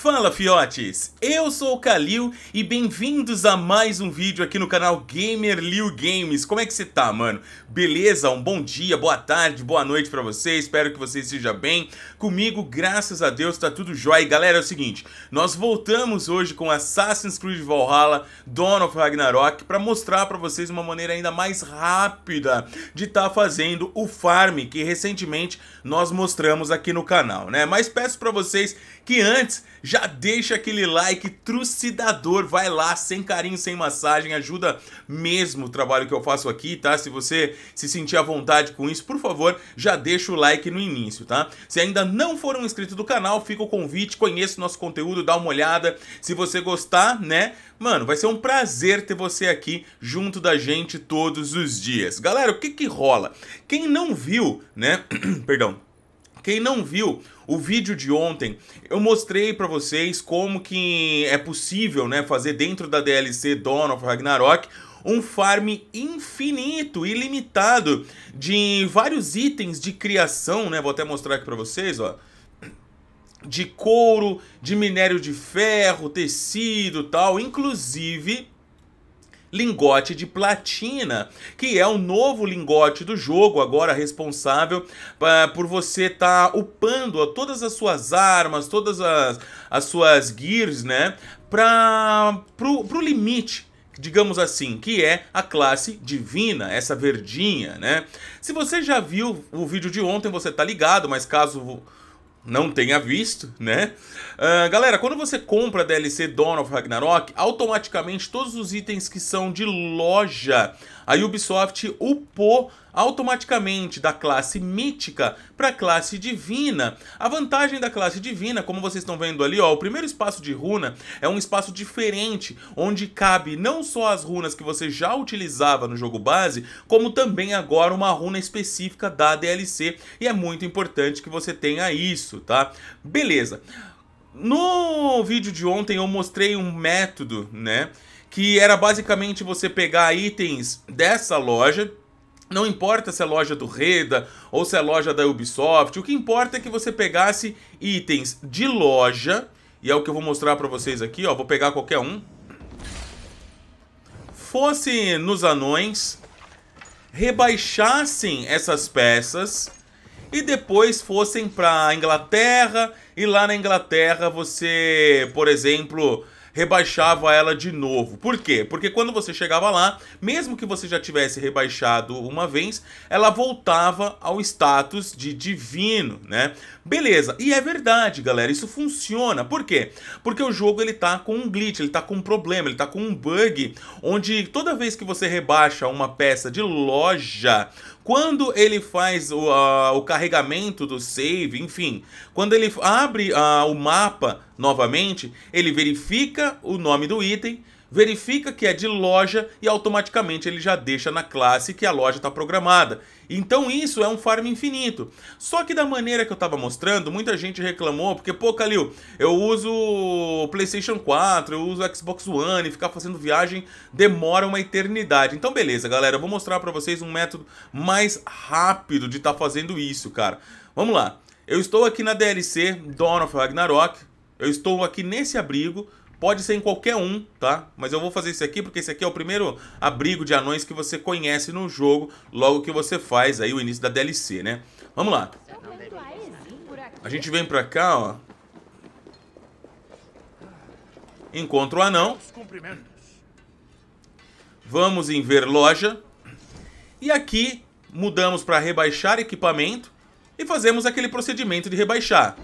Fala fiotes, eu sou o Kalil e bem-vindos a mais um vídeo aqui no canal Gamer Liu Games. Como é que você tá, mano? Beleza? Um bom dia, boa tarde, boa noite pra você, espero que você esteja bem. Comigo, graças a Deus, tá tudo jóia. E galera, é o seguinte, nós voltamos hoje com Assassin's Creed Valhalla, Dawn of Ragnarok, pra mostrar pra vocês uma maneira ainda mais rápida de estar tá fazendo o farm que recentemente nós mostramos aqui no canal, né? Mas peço pra vocês que antes já deixa aquele like trucidador, vai lá, sem carinho, sem massagem, ajuda mesmo o trabalho que eu faço aqui, tá? Se você se sentir à vontade com isso, por favor, já deixa o like no início, tá? Se ainda não for um inscrito do canal, fica o convite, conheça o nosso conteúdo, dá uma olhada. Se você gostar, né? Mano, vai ser um prazer ter você aqui junto da gente todos os dias. Galera, o que que rola? Quem não viu, né? Perdão. Quem não viu o vídeo de ontem, eu mostrei para vocês como que é possível, né, fazer dentro da DLC Dawn of Ragnarok um farm infinito, ilimitado de vários itens de criação, né? Vou até mostrar aqui para vocês, ó. De couro, de minério de ferro, tecido, tal, inclusive lingote de platina, que é o novo lingote do jogo, agora responsável pra, por você estar tá upando ó, todas as suas armas, todas as, as suas gears, né? Para pro, pro limite digamos assim, que é a classe divina, essa verdinha, né? Se você já viu o vídeo de ontem, você tá ligado, mas caso não tenha visto, né? Uh, galera, quando você compra a DLC Dawn of Ragnarok, automaticamente todos os itens que são de loja a Ubisoft upou automaticamente da classe mítica para a classe divina. A vantagem da classe divina, como vocês estão vendo ali, ó, o primeiro espaço de runa é um espaço diferente, onde cabe não só as runas que você já utilizava no jogo base, como também agora uma runa específica da DLC, e é muito importante que você tenha isso, tá? Beleza. No vídeo de ontem eu mostrei um método, né, que era basicamente você pegar itens dessa loja. Não importa se é loja do Reda ou se é loja da Ubisoft, o que importa é que você pegasse itens de loja, e é o que eu vou mostrar para vocês aqui, ó, vou pegar qualquer um. Fosse nos anões, rebaixassem essas peças e depois fossem para Inglaterra e lá na Inglaterra você, por exemplo, rebaixava ela de novo. Por quê? Porque quando você chegava lá, mesmo que você já tivesse rebaixado uma vez, ela voltava ao status de divino, né? Beleza, e é verdade, galera, isso funciona. Por quê? Porque o jogo ele tá com um glitch, ele tá com um problema, ele tá com um bug, onde toda vez que você rebaixa uma peça de loja, quando ele faz o, uh, o carregamento do save, enfim, quando ele abre uh, o mapa novamente, ele verifica o nome do item verifica que é de loja e automaticamente ele já deixa na classe que a loja está programada. Então isso é um farm infinito. Só que da maneira que eu estava mostrando, muita gente reclamou, porque, pô, Calil, eu uso PlayStation 4, eu uso Xbox One, e ficar fazendo viagem demora uma eternidade. Então, beleza, galera, eu vou mostrar para vocês um método mais rápido de estar tá fazendo isso, cara. Vamos lá. Eu estou aqui na DLC Dawn of Ragnarok, eu estou aqui nesse abrigo, Pode ser em qualquer um, tá? Mas eu vou fazer esse aqui porque esse aqui é o primeiro abrigo de anões que você conhece no jogo, logo que você faz aí o início da DLC, né? Vamos lá. A gente vem pra cá, ó. Encontra o anão. Vamos em ver loja. E aqui mudamos para rebaixar equipamento e fazemos aquele procedimento de rebaixar.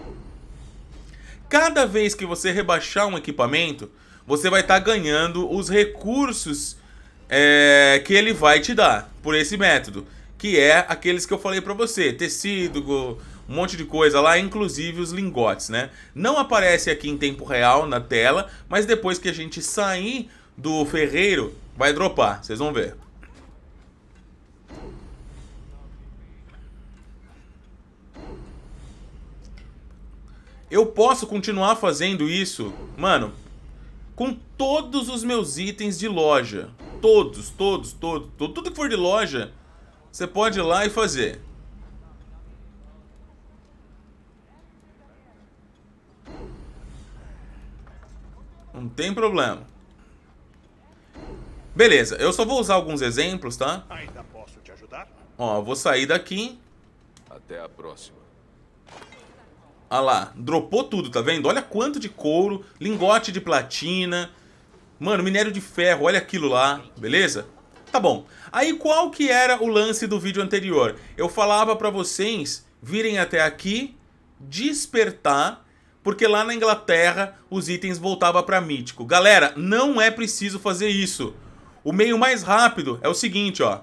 Cada vez que você rebaixar um equipamento, você vai estar tá ganhando os recursos é, que ele vai te dar por esse método, que é aqueles que eu falei para você, tecido, um monte de coisa lá, inclusive os lingotes, né? Não aparece aqui em tempo real na tela, mas depois que a gente sair do ferreiro, vai dropar, vocês vão ver. eu posso continuar fazendo isso, mano, com todos os meus itens de loja. Todos, todos, todos, todo, tudo que for de loja, você pode ir lá e fazer. Não tem problema. Beleza, eu só vou usar alguns exemplos, tá? Ainda posso te ajudar? Ó, vou sair daqui. Até a próxima. Olha lá, dropou tudo, tá vendo? Olha quanto de couro, lingote de platina. Mano, minério de ferro, olha aquilo lá, beleza? Tá bom. Aí qual que era o lance do vídeo anterior? Eu falava pra vocês virem até aqui, despertar, porque lá na Inglaterra os itens voltavam pra mítico. Galera, não é preciso fazer isso. O meio mais rápido é o seguinte, ó.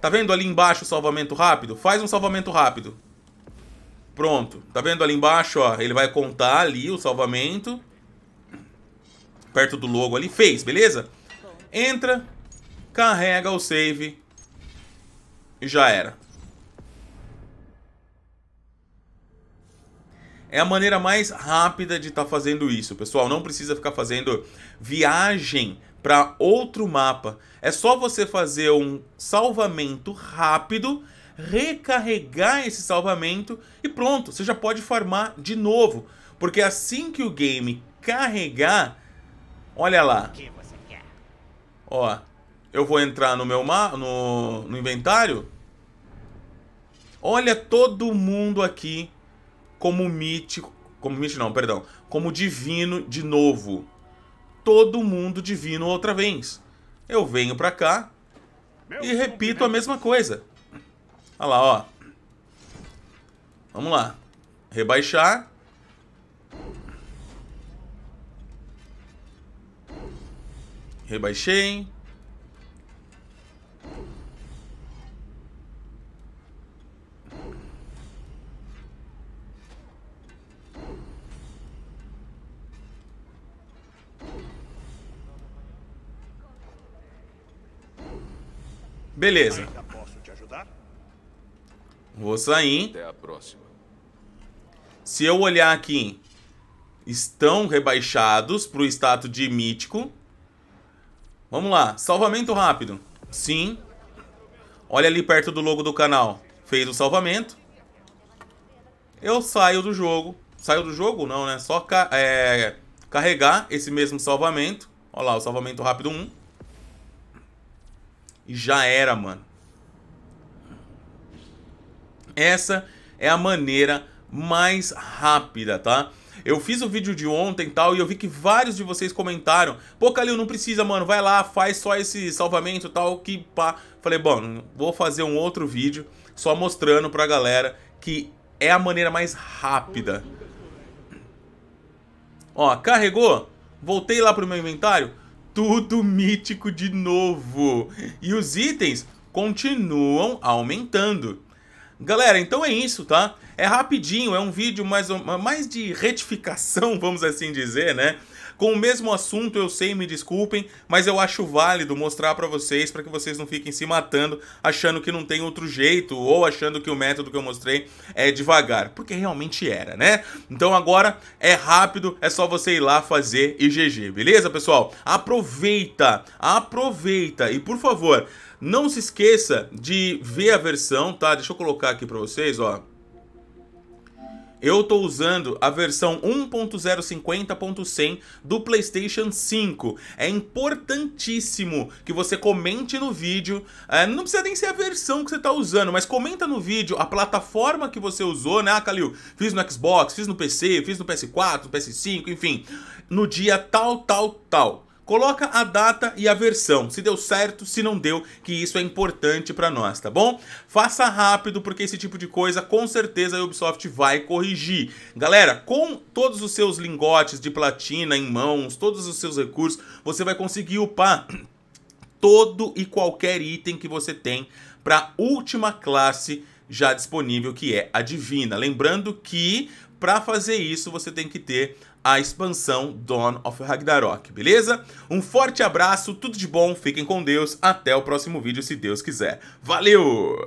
Tá vendo ali embaixo o salvamento rápido? Faz um salvamento rápido. Pronto. Tá vendo ali embaixo, ó? Ele vai contar ali o salvamento. Perto do logo ali. Fez, beleza? Entra, carrega o save e já era. É a maneira mais rápida de estar tá fazendo isso, pessoal. Não precisa ficar fazendo viagem para outro mapa. É só você fazer um salvamento rápido recarregar esse salvamento e pronto, você já pode farmar de novo. Porque assim que o game carregar, olha lá. Ó, eu vou entrar no meu ma no, no inventário. Olha todo mundo aqui como mítico, como mítico não, perdão, como divino de novo. Todo mundo divino outra vez. Eu venho pra cá e repito é a mesma coisa. Olha lá, ó. Vamos lá. Rebaixar. Rebaixei. Beleza. Vou sair. Até a próxima. Se eu olhar aqui, estão rebaixados para o status de mítico. Vamos lá, salvamento rápido. Sim. Olha ali perto do logo do canal. Fez o salvamento. Eu saio do jogo. Saiu do jogo? Não, né? Só ca é, carregar esse mesmo salvamento. Olha lá, o salvamento rápido 1. E já era, mano. Essa é a maneira mais rápida, tá? Eu fiz o vídeo de ontem e tal, e eu vi que vários de vocês comentaram. Pô, Calil, não precisa, mano. Vai lá, faz só esse salvamento e tal, que pá. Falei, bom, vou fazer um outro vídeo só mostrando pra galera que é a maneira mais rápida. Ó, carregou? Voltei lá pro meu inventário. Tudo mítico de novo. E os itens continuam aumentando. Galera, então é isso, tá? É rapidinho, é um vídeo mais, mais de retificação, vamos assim dizer, né? Com o mesmo assunto, eu sei, me desculpem, mas eu acho válido mostrar para vocês, para que vocês não fiquem se matando, achando que não tem outro jeito, ou achando que o método que eu mostrei é devagar, porque realmente era, né? Então agora é rápido, é só você ir lá fazer e GG, beleza, pessoal? Aproveita, aproveita e por favor, não se esqueça de ver a versão, tá? Deixa eu colocar aqui para vocês, ó. Eu estou usando a versão 1.050.100 do PlayStation 5. É importantíssimo que você comente no vídeo. É, não precisa nem ser a versão que você está usando, mas comenta no vídeo a plataforma que você usou, né, ah, Calil? Fiz no Xbox, fiz no PC, fiz no PS4, no PS5, enfim. No dia tal, tal, tal. Coloca a data e a versão, se deu certo, se não deu, que isso é importante para nós, tá bom? Faça rápido, porque esse tipo de coisa com certeza a Ubisoft vai corrigir. Galera, com todos os seus lingotes de platina em mãos, todos os seus recursos, você vai conseguir upar todo e qualquer item que você tem para última classe já disponível, que é a divina. Lembrando que para fazer isso você tem que ter a expansão Dawn of Ragnarok, beleza? Um forte abraço, tudo de bom, fiquem com Deus, até o próximo vídeo se Deus quiser. Valeu!